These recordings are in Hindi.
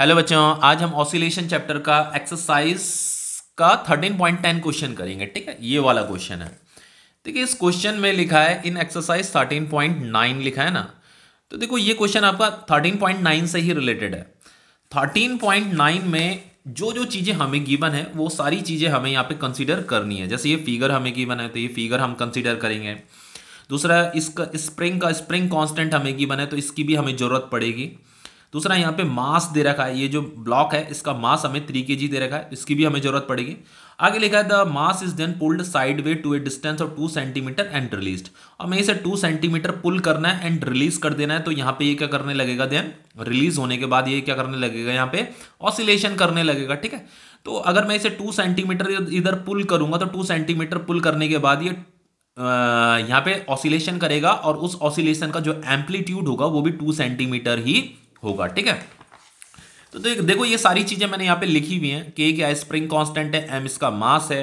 हेलो बच्चों आज हम ऑसिलेशन चैप्टर का एक्सरसाइज का थर्टीन पॉइंट टेन क्वेश्चन करेंगे ठीक है ये वाला क्वेश्चन है देखिए इस क्वेश्चन में लिखा है in exercise thirteen point nine लिखा है ना तो देखो ये क्वेश्चन आपका थर्टीन पॉइंट नाइन से ही रिलेटेड है थर्टीन पॉइंट नाइन में जो जो चीज़ें हमें गिवन है वो सारी चीज़ें हमें यहाँ पे कंसिडर करनी है जैसे ये फिगर हमें गिवन है तो ये फिगर हम कंसिडर करेंगे दूसरा इसका स्प्रिंग का स्प्रिंग कॉन्स्टेंट हमें गिवन है तो इसकी भी हमें ज़रूरत पड़ेगी दूसरा यहाँ पे मास दे रखा है ये जो ब्लॉक है इसका मास हमें थ्री के दे रखा है इसकी भी हमें जरूरत पड़ेगी आगे लिखा है the mass is then pulled sideways to a distance of two centimetre and release हमें इसे टू सेंटीमीटर पुल करना है एंड रिलीज कर देना है तो यहाँ पे ये क्या करने लगेगा देन रिलीज होने के बाद ये क्या करने लगेगा यहाँ पे ऑसिलेशन करने लगेगा ठीक है तो अगर मैं इसे टू सेंटीमीटर इधर पुल करूंगा तो टू सेंटीमीटर पुल करने के बाद ये यहाँ पे ऑसिलेशन करेगा और उस ऑसिलेशन का जो एम्पलीट्यूड होगा वो भी टू सेंटीमीटर ही होगा ठीक है तो देख देखो ये सारी चीज़ें मैंने यहाँ पे लिखी हुई हैं कि क्या स्प्रिंग कांस्टेंट है एम इसका मास है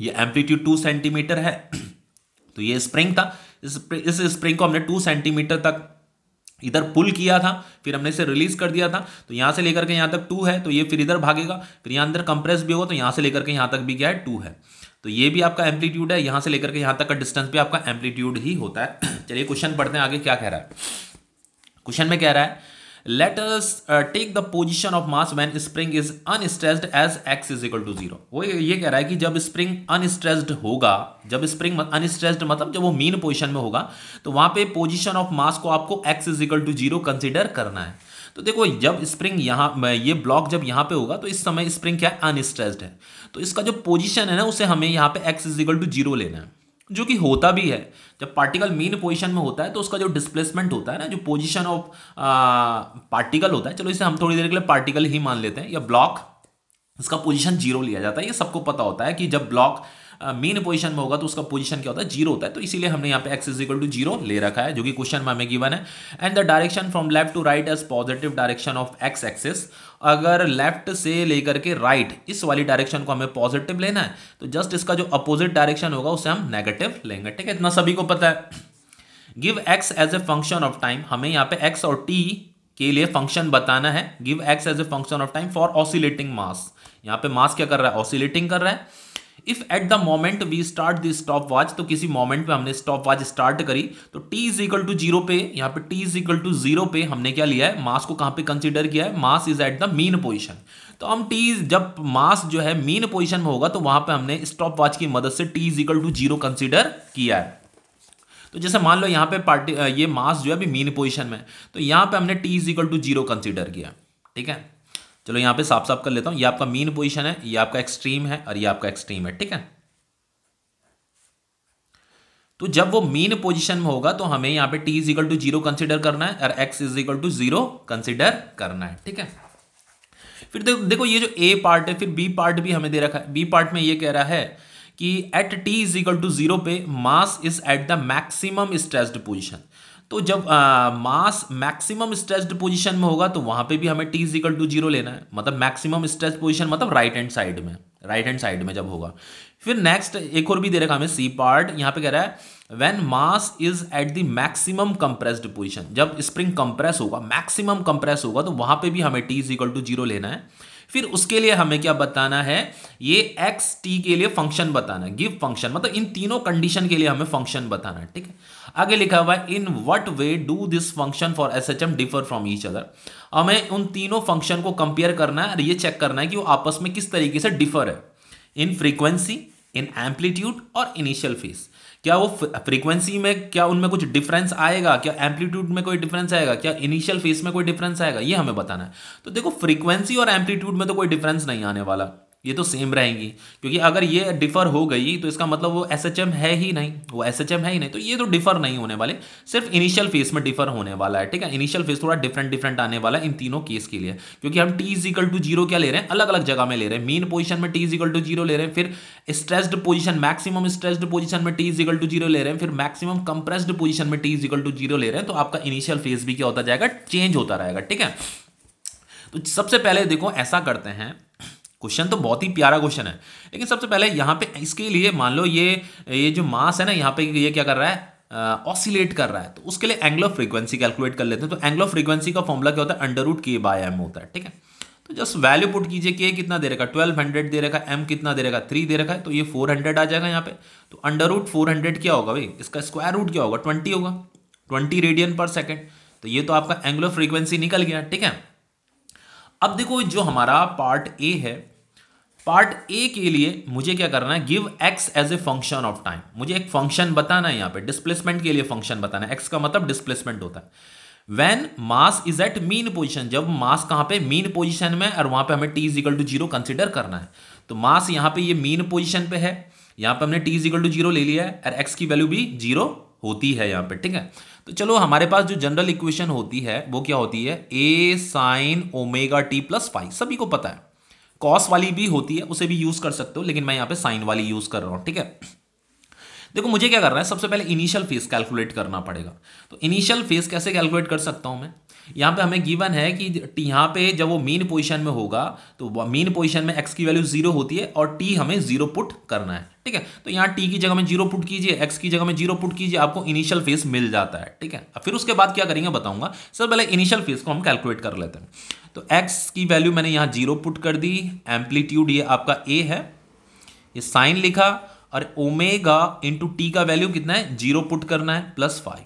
ये एम्पलीट्यूड टू सेंटीमीटर है तो ये स्प्रिंग था इस स्प्रिंग को हमने टू सेंटीमीटर तक इधर पुल किया था फिर हमने इसे रिलीज कर दिया था तो यहाँ से लेकर के यहाँ तक टू है तो ये फिर इधर भागेगा फिर यहाँ अंदर कंप्रेस भी होगा तो यहाँ से लेकर के यहाँ तक भी क्या है टू है तो ये भी आपका एम्पलीट्यूड है यहाँ से लेकर के यहाँ तक का डिस्टेंस भी आपका एम्पलीट्यूड ही होता है चलिए क्वेश्चन पढ़ते हैं आगे क्या कह रहा है क्वेश्चन में कह रहा है let us take the position of mass when spring is unstressed as x is equal to zero वो ये कह रहा है कि जब स्प्रिंग अनस्ट्रेस्ड होगा जब स्प्रिंग अनस्ट्रेस्ड मतलब जब वो मेन पोजिशन में होगा तो वहां पे पोजिशन ऑफ मास को आपको x is equal to zero consider करना है तो देखो जब स्प्रिंग यहाँ ये ब्लॉक जब यहाँ पे होगा तो इस समय स्प्रिंग क्या है अनस्ट्रेस्ड है तो इसका जो पोजिशन है ना उसे हमें यहाँ पे x is equal to zero लेना है जो कि होता भी है जब पार्टिकल मेन पोजीशन में होता है तो उसका जो डिस्प्लेसमेंट होता है ना जो पोजीशन ऑफ पार्टिकल होता है चलो इसे हम थोड़ी देर के लिए पार्टिकल ही मान लेते हैं या ब्लॉक इसका पोजीशन जीरो लिया जाता है ये सबको पता होता है कि जब ब्लॉक मेन पोजीशन में होगा तो उसका पोजीशन क्या होता है जीरो होता है तो इसीलिए हमने यहाँ पे x is equal to zero ले रखा है जो कि क्वेश्चन में हमें गिवन है and the direction from left to right as positive direction of x axis अगर लेफ्ट से लेकर के राइट इस वाली डायरेक्शन को हमें पॉजिटिव लेना है तो जस्ट इसका जो अपोजिट डायरेक्शन होगा उसे हम नेगेटिव लेंगे ठीक है इतना सभी को पता है give x as a function of time हमें यहाँ पे एक्स और टी के लिए फंक्शन बताना है give x as a function of time for oscillating mass यहाँ पे मास क्या कर रहा है ऑसिलेटिंग कर रहा है if at the moment we start this stopwatch तो किसी मोमेंट पे हमने स्टॉप वॉच स्टार्ट करी तो t is equal to zero पे यहाँ पे t is equal to zero पे हमने क्या लिया है मास को कहाँ पे कंसिडर किया है mass is at the mean position तो हम टी जब मास जो है मीन पोजिशन में होगा तो वहां पर हमने स्टॉप वॉच की मदद से t is equal to zero consider किया है तो जैसे मान लो यहाँ पे पार्टी ये मास जो है अभी मीन पोजिशन में तो यहाँ पे हमने t is equal to zero consider किया ठीक है चलो यहां पे साफ साफ कर लेता हूं ये आपका मीन पोजिशन है ये आपका एक्सट्रीम है और ये आपका एक्सट्रीम है ठीक है तो जब वो मीन पोजीशन में होगा तो हमें यहाँ पे t is equal to zero consider करना है और x is equal to zero consider करना है ठीक है फिर देखो देखो ये जो a पार्ट है फिर b पार्ट भी हमें दे रखा है b पार्ट में ये कह रहा है कि at t is equal to zero पे mass is at the maximum stressed position तो जब मास मैक्सिमम स्ट्रेस्ड पोजीशन में होगा तो वहां पे भी हमें टी इजिकल टू जीरो लेना है मतलब मैक्सिमम स्ट्रेस पोजीशन मतलब राइट हैंड साइड में राइट हैंड साइड में जब होगा फिर नेक्स्ट एक और भी दे रखा हमें सी पार्ट यहाँ पे कह रहा है when mass is at the maximum compressed position जब स्प्रिंग कंप्रेस होगा मैक्सिमम कंप्रेस होगा तो वहां पे भी हमें टी इज टू जीरो लेना है फिर उसके लिए हमें क्या बताना है ये एक्स टी के लिए फंक्शन बताना गिव फंक्शन मतलब इन तीनों कंडीशन के लिए हमें फंक्शन बताना ठीक है आगे लिखा हुआ है in what way do this function for S H M differ from each other हमें उन तीनों फंक्शन को कंपेयर करना है और ये चेक करना है कि वो आपस में किस तरीके से डिफर है इन फ्रीक्वेंसी इन एम्पलीट्यूड और इनिशियल फेज क्या वो फ्रीक्वेंसी में क्या उनमें कुछ डिफरेंस आएगा क्या एम्पलीट्यूड में कोई डिफरेंस आएगा क्या इनिशियल फेज में कोई डिफरेंस आएगा ये हमें बताना है तो देखो फ्रीक्वेंसी और एम्पलीट्यूड में तो कोई डिफरेंस नहीं आने वाला ये तो सेम रहेंगी क्योंकि अगर ये डिफर हो गई तो इसका मतलब वो एस है ही नहीं वो एस है ही नहीं तो ये तो डिफर नहीं होने वाले सिर्फ इनिशियल फेस में डिफर होने वाला है ठीक है इनिशियल फेज थोड़ा डिफरेंट डिफरेंट आने वाला है इन तीनों केस के लिए क्योंकि हम टी इज टू जीरो क्या ले रहे हैं अलग अलग जगह में ले रहे हैं मेन पोजिशन में टी इज टू जीरो ले रहे हैं फिर stressed position maximum stressed position में टी इज टू जीरो ले रहे हैं फिर मैक्सिमम कंप्रेस्ड पोजिशन में टी इज टू जीरो ले रहे हैं तो आपका इनिशियल फेज भी क्या होता जाएगा चेंज होता रहेगा ठीक है तो सबसे पहले देखो ऐसा करते हैं क्वेश्चन तो बहुत ही प्यारा क्वेश्चन है लेकिन सबसे पहले यहाँ पे इसके लिए मान लो ये ये जो मास है ना यहाँ पे ये क्या कर रहा है ऑसिलेट कर रहा है तो उसके लिए एंगल ऑफ फ्रीक्वेंसी कैलकुलेट कर लेते हैं तो एंगल ऑफ फ्रीक्वेंसी का फॉर्मूला क्या होता है under root k by m होता है ठीक है तो जस्ट वैल्यू पुट कीजिए के कितना दे रखा ट्वेल्व हंड्रेड दे रखा एम कितना दे रखा थ्री दे रखा है तो ये फोर हंड्रेड आ जाएगा यहाँ पे तो अंडर रूट फोर हंड्रेड क्या होगा भाई इसका स्क्वायर रूट क्या होगा ट्वेंटी होगा ट्वेंटी रेडियन पर सेकेंड तो ये तो आपका एंग्लो फ्रीक्वेंसी निकल गया ठीक है अब देखो जो हमारा पार्ट ए है पार्ट ए के लिए मुझे क्या करना है give x as a function of time मुझे एक फंक्शन बताना है यहाँ पे डिस्प्लेसमेंट के लिए फंक्शन बताना है एक्स का मतलब डिस्प्लेसमेंट होता है when mass is at mean position जब मास कहाँ पे मीन पोजिशन में और वहाँ पे हमें t is equal to zero consider करना है तो मास यहाँ पे ये मीन पोजिशन पे है यहाँ पे हमने टी इजिकल टू जीरो ले लिया है और एक्स की वैल्यू भी जीरो होती है यहाँ पे ठीक है तो चलो हमारे पास जो जनरल इक्वेशन होती है वो क्या होती है A sine omega t plus five सभी को पता है कॉस वाली भी होती है उसे भी यूज कर सकते हो लेकिन मैं यहाँ पे साइन वाली यूज कर रहा हूँ ठीक है देखो मुझे क्या करना है सबसे पहले इनिशियल फेस कैलकुलेट करना पड़ेगा तो इनिशियल फेस कैसे कैलकुलेट कर सकता हूँ मैं यहाँ पे हमें गिवन है कि यहाँ पे जब वो मेन पोजीशन में होगा तो मेन पोजीशन में एक्स की वैल्यू जीरो होती है और टी हमें जीरो पुट करना है ठीक है तो यहाँ टी की जगह में जीरो पुट कीजिए एक्स की जगह में जीरो पुट कीजिए आपको इनिशियल फेस मिल जाता है ठीक है फिर उसके बाद क्या करेंगे बताऊंगा सर पहले इनिशियल फेस को हम कैलकुलेट कर लेते हैं तो एक्स की वैल्यू मैंने यहाँ जीरो पुट कर दी एम्पलीट्यूड ये आपका ए है ये साइन लिखा और ओमेगा इंटू टी का वैल्यू कितना है जीरो पुट करना है प्लस फाइव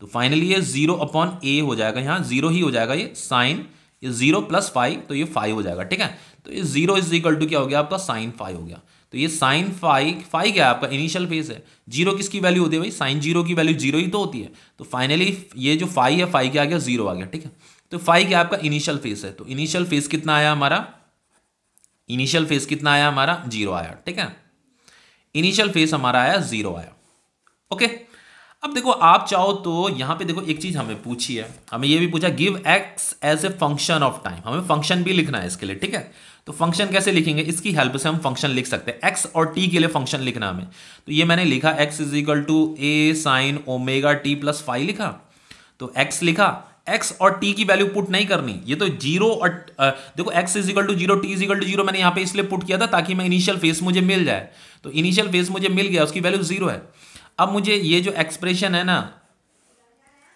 तो फाइनली ये जीरो अपॉन ए हो जाएगा यहाँ जीरो ही हो जाएगा ये साइन ये जीरो प्लस फाइव तो ये फाइव हो जाएगा ठीक है तो ये जीरो इज इक्वल टू क्या हो गया आपका साइन फाइव हो गया तो ये साइन फाइव फाइव क्या है आपका इनिशियल फेज है जीरो किसकी वैल्यू होती है भाई साइन जीरो की वैल्यू जीरो ही तो होती है तो फाइनली ये जो फाइव है फाइव क्या आ गया जीरो आ गया ठीक है तो फाइव क्या आपका इनिशियल फेस है तो इनिशियल फेस कितना आया हमारा इनिशियल फेस कितना आया हमारा जीरो आया ठीक है इनिशियल फेस हमारा आया जीरो आया ओके अब देखो आप चाहो तो यहां पे देखो एक चीज़ हमें पूछी है हमें ये भी पूछा give x as a function of time हमें फंक्शन भी लिखना है इसके लिए ठीक है तो फंक्शन कैसे लिखेंगे इसकी हेल्प से हम फंक्शन लिख सकते हैं एक्स और टी के लिए फंक्शन लिखना हमें तो ये मैंने लिखा x is equal to A sine omega t plus five लिखा तो एक्स लिखा एक्स और टी की वैल्यू पुट नहीं करनी ये तो जीरो और देखो x is equal to zero t is equal to zero मैंने यहाँ पे इसलिए पुट किया था ताकि मैं इनिशियल फेस मुझे मिल जाए तो इनिशियल फेस मुझे मिल गया उसकी वैल्यू जीरो है अब मुझे ये जो एक्सप्रेशन है ना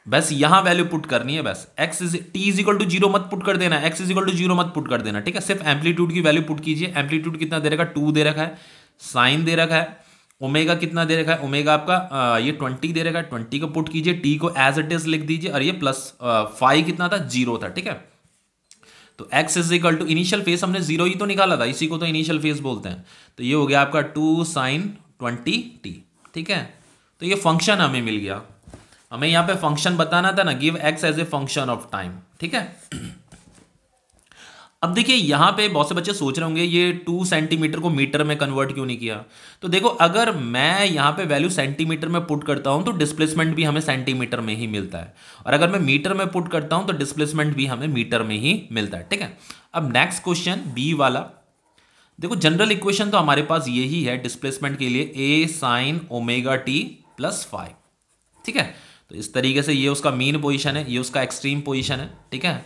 बस यहाँ वैल्यू पुट करनी है बस x is t is equal to zero मत पुट कर देना x is equal to zero मत पुट कर देना ठीक है सिर्फ एम्पलीट्यूड की वैल्यू पुट कीजिए एम्पलीट्यूड कितना दे रखा टू दे रखा है साइन दे रखा है ओमेगा कितना दे रखा है ओमेगा आपका आ, ये ट्वेंटी दे रखा है ट्वेंटी को पुट कीजिए टी को एज इट इज लिख दीजिए और ये प्लस फाइव कितना था जीरो था ठीक है तो x is equal to initial phase हमने जीरो ही तो निकाला था इसी को तो इनिशियल फेस बोलते हैं तो ये हो गया आपका टू साइन ट्वेंटी टी ठीक है तो ये फंक्शन हमें मिल गया हमें यहाँ पे फंक्शन बताना था ना give x as a function of time ठीक है अब देखिए यहां पे बहुत से बच्चे सोच रहे होंगे ये टू सेंटीमीटर को मीटर में कन्वर्ट क्यों नहीं किया तो देखो अगर मैं यहां पे वैल्यू सेंटीमीटर में पुट करता हूं तो डिस्प्लेसमेंट भी हमें सेंटीमीटर में ही मिलता है और अगर मैं मीटर में पुट करता हूं तो डिस्प्लेसमेंट भी हमें मीटर में ही मिलता है ठीक है अब नेक्स्ट क्वेश्चन बी वाला देखो जनरल इक्वेशन तो हमारे पास यही है डिस्प्लेसमेंट के लिए A sine omega t plus five ठीक है तो इस तरीके से ये उसका मीन पोजिशन है ये उसका एक्सट्रीम पोजिशन है ठीक है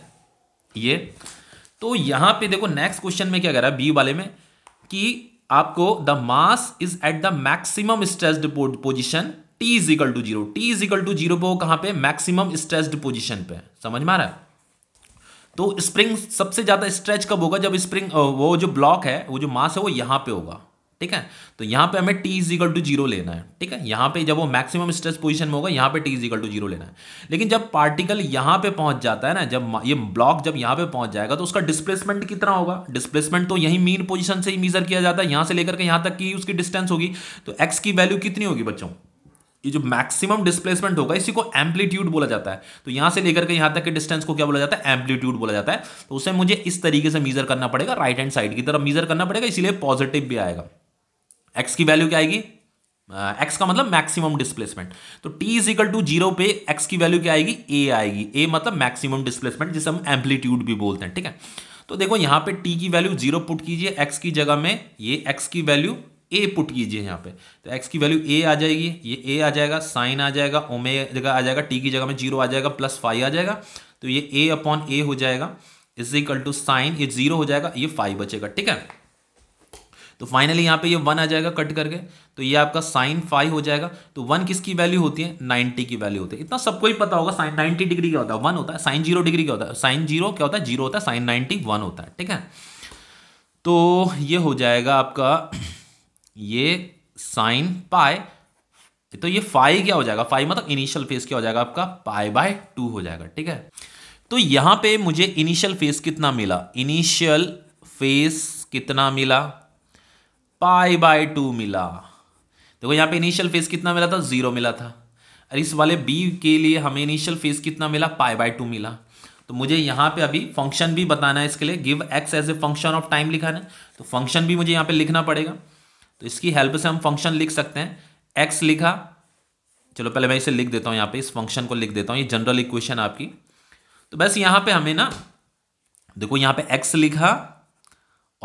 ये तो यहां पे देखो नेक्स्ट क्वेश्चन में क्या कह रहा है बी वाले में कि आपको the mass is at the maximum stress position t is equal to zero t is equal to zero पे कहां पे मैक्सिमम स्ट्रेस्ड पोजिशन पे समझ में आ रहा है तो स्प्रिंग सबसे ज्यादा स्ट्रेच कब होगा जब स्प्रिंग वो जो ब्लॉक है वो जो मास है वो यहां पे होगा ठीक है तो यहाँ पे हमें t इजिकल टू जीरो लेना है ठीक है यहाँ पे जब वो मैक्सिमम स्ट्रेस पोजीशन में होगा यहाँ पे t इजिकल टू जीरो लेना है लेकिन जब पार्टिकल यहाँ पे पहुंच जाता है ना जब ये ब्लॉक जब यहाँ पे पहुंच जाएगा तो उसका डिस्प्लेसमेंट कितना होगा डिस्प्लेसमेंट तो यही मेन पोजिशन से ही मीजर किया जाता है यहाँ से लेकर के यहाँ तक की उसकी डिस्टेंस होगी तो एक्स की वैल्यू कितनी होगी बच्चों ये जो मैक्सिमम डिस्प्लेसमेंट होगा इसी को एम्पलीट्यूड बोला जाता है तो यहां से लेकर के यहां तक के डिस्टेंस को क्या बोला जाता है एम्पलीट्यूड बोला जाता है तो उसे मुझे इस तरीके से मीजर करना पड़ेगा राइट हैंड साइड की तरफ मीजर करना पड़ेगा इसीलिए पॉजिटिव भी आएगा एक्स की वैल्यू क्या आएगी एक्स uh, का मतलब मैक्सिमम डिस्प्लेसमेंट तो t is equal to zero पे एक्स की वैल्यू क्या आएगी ए आएगी ए मतलब मैक्सिमम डिस्प्लेसमेंट जिसे हम एम्पलीट्यूड भी बोलते हैं ठीक है तो देखो यहां पे टी की वैल्यू जीरो पुट कीजिए एक्स की जगह में ये एक्स की वैल्यू ए पुट कीजिए यहां पे तो एक्स की वैल्यू ए आ जाएगी ये ए आ जाएगा साइन आ जाएगा ओमे जगह आ जाएगा टी की जगह में जीरो आ जाएगा प्लस फाइव आ जाएगा तो ये ए अपॉन ए हो जाएगा इज इक्वल टू साइन ये जीरो हो जाएगा ये फाइव बचेगा ठीक है तो फाइनली यहाँ पे ये वन आ जाएगा कट करके तो ये आपका साइन फाइव हो जाएगा तो वन किसकी वैल्यू होती है नाइन्टी की वैल्यू होती है इतना सबको ही पता होगा साइन नाइन्टी डिग्री क्या होता है वन होता है साइन जीरो डिग्री क्या होता है साइन जीरो क्या होता है जीरो होता है साइन नाइन्टी वन होता है ठीक है तो ये हो जाएगा आपका ये साइन पाए तो ये फाइव क्या हो जाएगा फाइव मतलब इनिशियल फेज क्या हो जाएगा आपका पाए बाय टू हो जाएगा ठीक है तो यहां पे मुझे इनिशियल फेज कितना मिला इनिशियल फेज कितना मिला पाई बाय टू मिला देखो यहाँ पे इनिशियल फेज कितना मिला था जीरो मिला था और इस वाले बी के लिए हमें इनिशियल फेज कितना मिला पाई बाय टू मिला तो मुझे यहाँ पे अभी फंक्शन भी बताना है इसके लिए give x as a function of time लिखाना है तो फंक्शन भी मुझे यहाँ पे लिखना पड़ेगा तो इसकी हेल्प से हम फंक्शन लिख सकते हैं एक्स लिखा चलो पहले मैं इसे लिख देता हूँ यहाँ पे इस फंक्शन को लिख देता हूँ ये जनरल इक्वेशन आपकी तो बस यहाँ पे हमें ना देखो यहाँ पे एक्स लिखा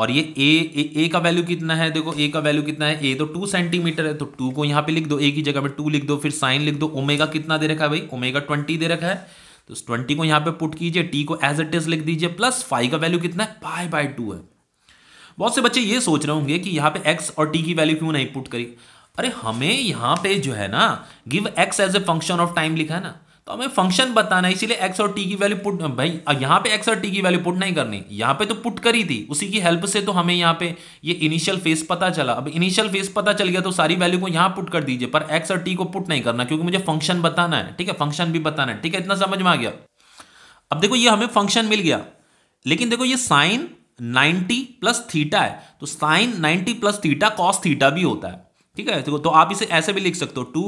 और ये ए ए, ए का वैल्यू कितना है देखो ए का वैल्यू कितना है ए तो टू सेंटीमीटर है तो टू को यहाँ पे लिख दो ए की जगह पे टू लिख दो फिर साइन लिख दो ओमेगा कितना दे रखा है भाई ओमेगा ट्वेंटी दे रखा है तो उस ट्वेंटी को यहाँ पे पुट कीजिए टी को एज एट लिख दीजिए प्लस फाइव का वैल्यू कितना है फाइव बाई टू है बहुत से बच्चे ये सोच रहे होंगे कि यहाँ पे एक्स और टी की वैल्यू क्यों नहीं पुट करी अरे हमें यहाँ पे जो है ना give x as a function of time लिखा है ना तो हमें फंक्शन बताना है इसीलिए एक्स और टी की वैल्यू पुट भाई यहाँ पे एक्स और टी की वैल्यू पुट नहीं करनी यहाँ पे तो पुट करी थी उसी की हेल्प से तो हमें यहाँ पे ये इनिशियल फेस पता चला अब इनिशियल फेस पता चल गया तो सारी वैल्यू को यहाँ पुट कर दीजिए पर एक्स और टी को पुट नहीं करना क्योंकि मुझे फंक्शन बताना है ठीक है फंक्शन भी बताना है ठीक है इतना समझ में आ गया अब देखो ये हमें फंक्शन मिल गया लेकिन देखो ये साइन 90 प्लस थीटा है तो sine 90 plus theta cos theta भी होता है ठीक है तो आप इसे ऐसे भी लिख सकते हो to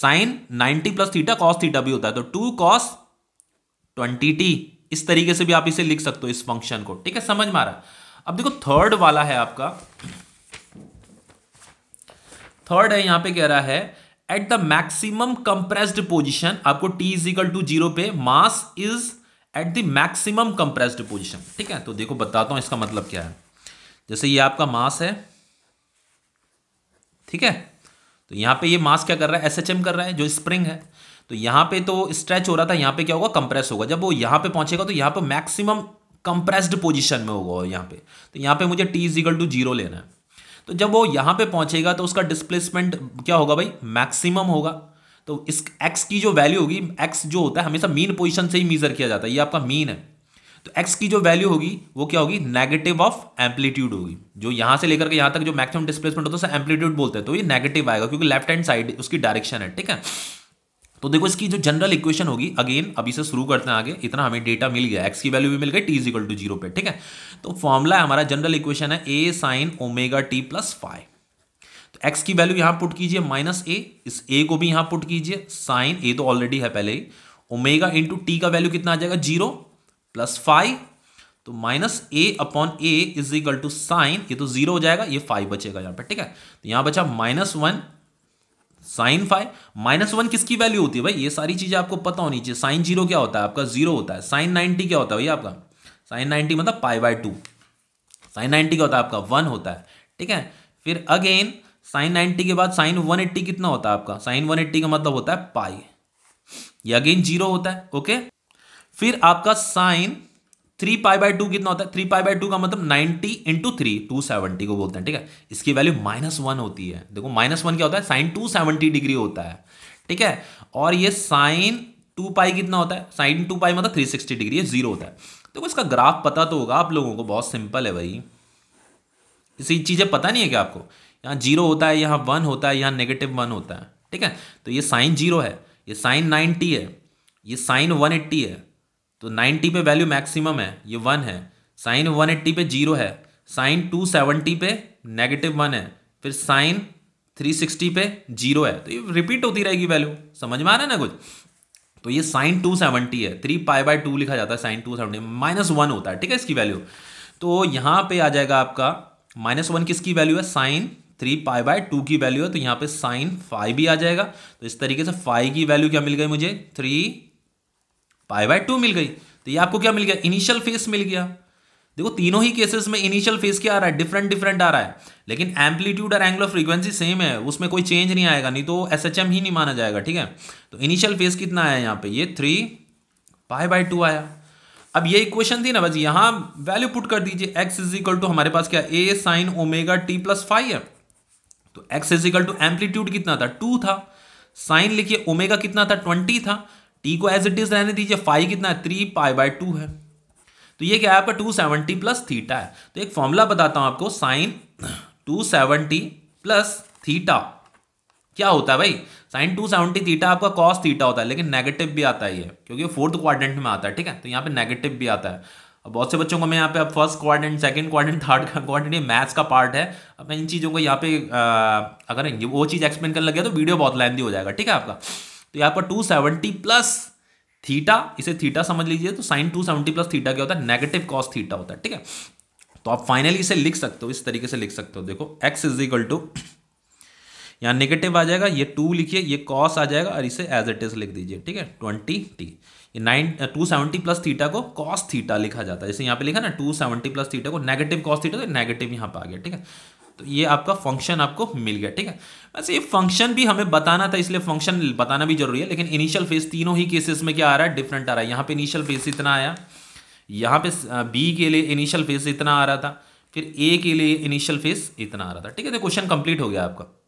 sine 90 plus theta cos theta भी होता है तो टू कॉस ट्वेंटी टी इस तरीके से भी आप इसे लिख सकते हो इस फंक्शन को ठीक है समझ में आ रहा है अब देखो थर्ड वाला है आपका थर्ड है यहां पे कह रहा है at the maximum compressed position आपको t is equal to zero पे mass is at the maximum compressed position ठीक है तो देखो बताता हूं इसका मतलब क्या है जैसे ये आपका मास है ठीक है तो यहाँ पे ये मास क्या कर रहा है एसएचएम कर रहा है जो स्प्रिंग है तो यहाँ पे तो स्ट्रेच हो रहा था यहाँ पे क्या होगा कंप्रेस होगा जब वो यहाँ पे पहुंचेगा तो यहाँ पे मैक्सिमम कंप्रेस्ड पोजिशन में होगा यहाँ पे तो यहाँ पे मुझे टी इजिकल टू जीरो लेना है तो जब वो यहाँ पे पहुंचेगा तो उसका डिस्प्लेसमेंट क्या होगा भाई मैक्सिमम होगा तो इस एक्स की जो वैल्यू होगी एक्स जो होता है हमेशा मीन पोजिशन से ही मीजर किया जाता है ये आपका मीन है तो x की जो वैल्यू होगी वो क्या होगी नेगेटिव ऑफ एम्पलीट्यूड होगी जो यहां से लेकर के यहां तक जो मैक्सिमम डिस्प्लेसमेंट होता है उसे एम्पलीट्यूड बोलते हैं तो ये नेगेटिव आएगा क्योंकि लेफ्ट हैंड साइड उसकी डायरेक्शन है ठीक है तो देखो इसकी जो जनरल इक्वेशन होगी अगेन अभी से शुरू करते हैं आगे इतना हमें डेटा मिल गया एक्स की वैल्यू भी मिल गई t is equal to zero पे ठीक है तो फॉर्मूला हमारा जनरल इक्वेशन है A sine omega t plus five तो एक्स की वैल्यू यहाँ पुट कीजिए माइनस ए इस ए को भी यहाँ पुट कीजिए साइन ए तो ऑलरेडी है पहले ही ओमेगा इंटू टी का वैल्यू कितना आ जाएगा जीरो प्लस फाइव तो minus A upon A is equal to sine ये तो जीरो हो जाएगा ये फाइव बचेगा यहाँ पर ठीक है तो यहाँ बचा minus one sine five minus one किसकी वैल्यू होती है भाई ये सारी चीज़ें आपको पता होनी चाहिए साइन जीरो क्या होता है आपका जीरो होता है साइन नाइनटी क्या होता है भैया आपका साइन नाइनटी मतलब pi by two sine ninety क्या होता है आपका वन होता है ठीक है फिर अगेन साइन नाइनटी के बाद साइन वन एट्टी कितना होता है आपका साइन वन एट्टी का मतलब होता है पाई ये अगेन जीरो होता है ओके फिर आपका sine three pi by two कितना होता है थ्री पाई बाय टू का मतलब ninety into three two seventy को बोलते हैं ठीक है इसकी वैल्यू माइनस वन होती है देखो माइनस वन क्या होता है साइन टू सेवेंटी डिग्री होता है ठीक है और ये साइन टू पाई कितना होता है साइन टू पाई मतलब थ्री सिक्सटी डिग्री है जीरो होता है देखो इसका ग्राफ पता तो होगा आप लोगों को बहुत सिंपल है भाई इसी चीज़ें पता नहीं है क्या आपको यहाँ जीरो होता है यहाँ वन होता है यहाँ नेगेटिव वन होता है ठीक है तो ये साइन जीरो है ये साइन नाइनटी है ये साइन वन एट्टी है तो 90 पे वैल्यू मैक्सिमम है ये वन है साइन 180 पे जीरो है साइन 270 पे नेगेटिव वन है फिर साइन 360 पे जीरो है तो ये रिपीट होती रहेगी वैल्यू समझ में आ रहा है ना कुछ तो ये साइन 270 है थ्री पाई बाय टू लिखा जाता है साइन 270 माइनस वन होता है ठीक है इसकी वैल्यू तो यहाँ पे आ जाएगा आपका माइनस वन किसकी वैल्यू है sine three pi by two की वैल्यू है तो यहाँ पे साइन फाइव भी आ जाएगा तो इस तरीके से फाइव की वैल्यू क्या मिल गई मुझे थ्री पाई बाय टू मिल गई तो ये आपको क्या मिल गया इनिशियल फेस मिल गया देखो तीनों ही केसेस में इनिशियल फेस क्या आ रहा है डिफरेंट डिफरेंट आ रहा है लेकिन एम्पलीट्यूड और एंगल ऑफ फ्रीक्वेंसी सेम है उसमें कोई चेंज नहीं आएगा नहीं तो एस ही नहीं माना जाएगा ठीक है तो इनिशियल फेस कितना आया यहाँ पे ये थ्री पाई बाय टू आया अब ये इक्वेशन थी ना बस यहाँ वैल्यू पुट कर दीजिए एक्स इज इक्वल टू हमारे पास क्या A sine omega t plus five है तो x is equal to amplitude कितना था टू था साइन लिखिए ओमेगा कितना था ट्वेंटी था टी को एज इट इज रहने दीजिए फाइव कितना है थ्री पाई बाय टू है तो ये क्या है आपका टू सेवेंटी प्लस थीटा है तो एक फॉर्मूला बताता हूं आपको sine two seventy plus theta क्या होता है भाई साइन टू सेवेंटी थीटा आपका कॉस थीटा होता है लेकिन नेगेटिव भी आता है ये क्योंकि फोर्थ क्वाड्रेंट में आता है ठीक है तो यहाँ पे नेगेटिव भी आता है अब बहुत से बच्चों को मैं यहाँ पे अब first quadrant second quadrant third quadrant ये मैथ्स का पार्ट है अब मैं इन चीज़ों को यहाँ पे आ, अगर वो चीज़ एक्सप्लेन करने लग गया तो वीडियो बहुत लेंदी हो जाएगा ठीक है आपका तो यहाँ पर 270 प्लस थीटा इसे थीटा समझ लीजिए तो साइन 270 प्लस थीटा क्या होता है नेगेटिव कॉस थीटा होता है ठीक है तो आप फाइनली इसे लिख सकते हो इस तरीके से लिख सकते हो देखो एक्स इज इक्वल टू यहाँ नेगेटिव आ जाएगा ये टू लिखिए ये कॉस आ जाएगा और इसे एज इट इज लिख दीजिए ठीक है ट्वेंटी टी ये nine two seventy plus theta को कॉस थीटा लिखा जाता है जैसे यहाँ पे लिखा ना टू सेवेंटी प्लस थीटा को नेगेटिव कॉस थीटा तो नेगेटिव यहाँ पे आ गया ठीक है तो ये आपका फंक्शन आपको मिल गया ठीक है वैसे ये फंक्शन भी हमें बताना था इसलिए फंक्शन बताना भी जरूरी है लेकिन इनिशियल फेज तीनों ही केसेस में क्या आ रहा है डिफरेंट आ रहा है यहाँ पे इनिशियल फेज इतना आया यहाँ पे बी के लिए इनिशियल फेज इतना आ रहा था फिर ए के लिए इनिशियल फेज इतना आ रहा था ठीक है तो क्वेश्चन कंप्लीट हो गया आपका